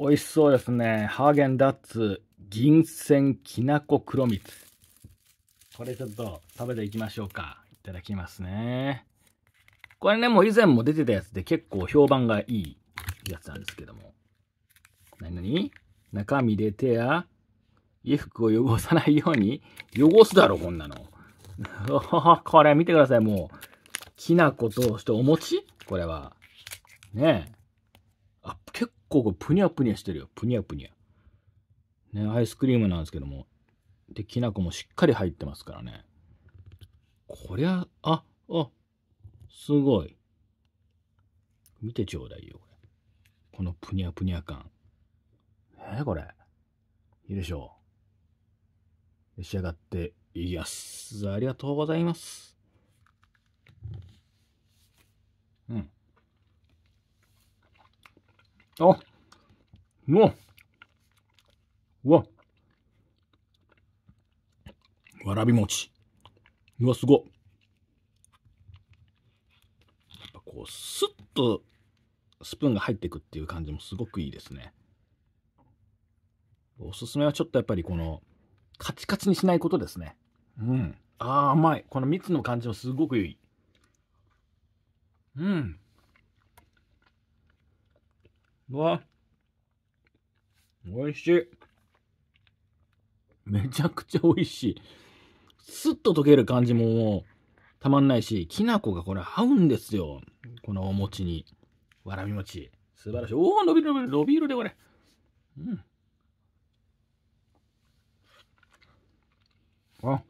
美味しそうですね。ハーゲンダッツ、銀線きなこ黒蜜。これちょっと食べていきましょうか。いただきますね。これね、もう以前も出てたやつで結構評判がいいやつなんですけども。なになに中身で手や衣服を汚さないように、汚すだろ、こんなの。これ見てください、もう。きな粉と、してお餅これは。ねえ。構こうぷにゃぷにゃしてるよ。ぷにゃぷにゃ。ね、アイスクリームなんですけども。で、きな粉もしっかり入ってますからね。こりゃ、あ、あ、すごい。見てちょうだいよ、これ。このぷにゃぷにゃ感。えー、これ。いいでしょう。召し上がっていやす。ありがとうございます。うん。うわ、うわ、わらび餅。うわ、すご。やっぱこう、スッとスプーンが入っていくっていう感じもすごくいいですね。おすすめはちょっとやっぱりこの、カチカチにしないことですね。うん。ああ、甘い。この蜜の感じもすごくいい。うん。うわ美味しいめちゃくちゃ美味しいスッと溶ける感じももうたまんないしきな粉がこれ合うんですよこのお餅にわらび餅素晴らしいおお伸びる伸びる伸びるでこれうんあ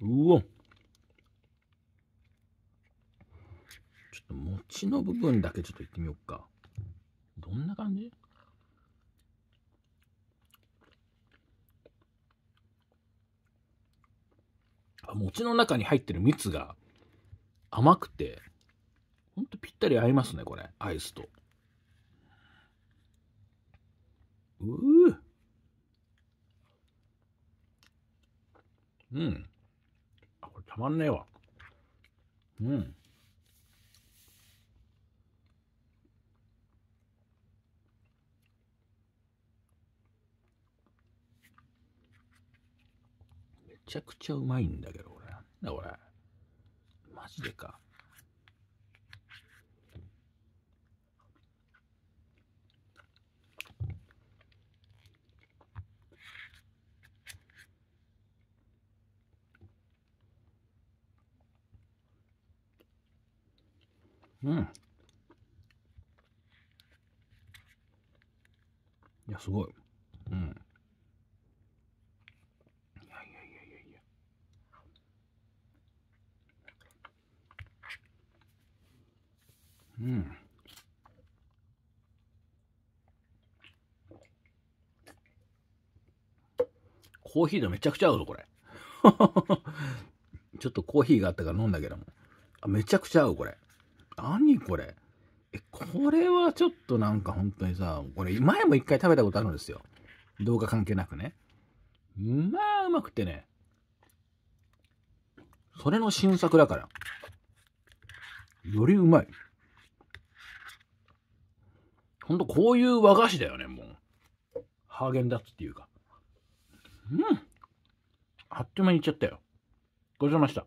うおょっと餅の部分だけちょっといってみようか。どんな感じあ、餅の中に入ってる蜜が甘くて、ほんとぴったり合いますね、これ。アイスと。うーうん。あ、これたまんねえわ。うん。ちゃくちゃうまいんだけど、これ。だ、これ。マジでか。うん。いや、すごい。うん。コーヒーとめちゃくちゃ合うぞ、これ。ちょっとコーヒーがあったから飲んだけども。あ、めちゃくちゃ合う、これ。何これ。え、これはちょっとなんか本当にさ、これ前も一回食べたことあるんですよ。動画関係なくね。まあ、うまくてね。それの新作だから。よりうまい。ほんとこういう和菓子だよね、もう。ハーゲンダッツっていうか。うん。あっという間にいっちゃったよ。ごちそうさまでした。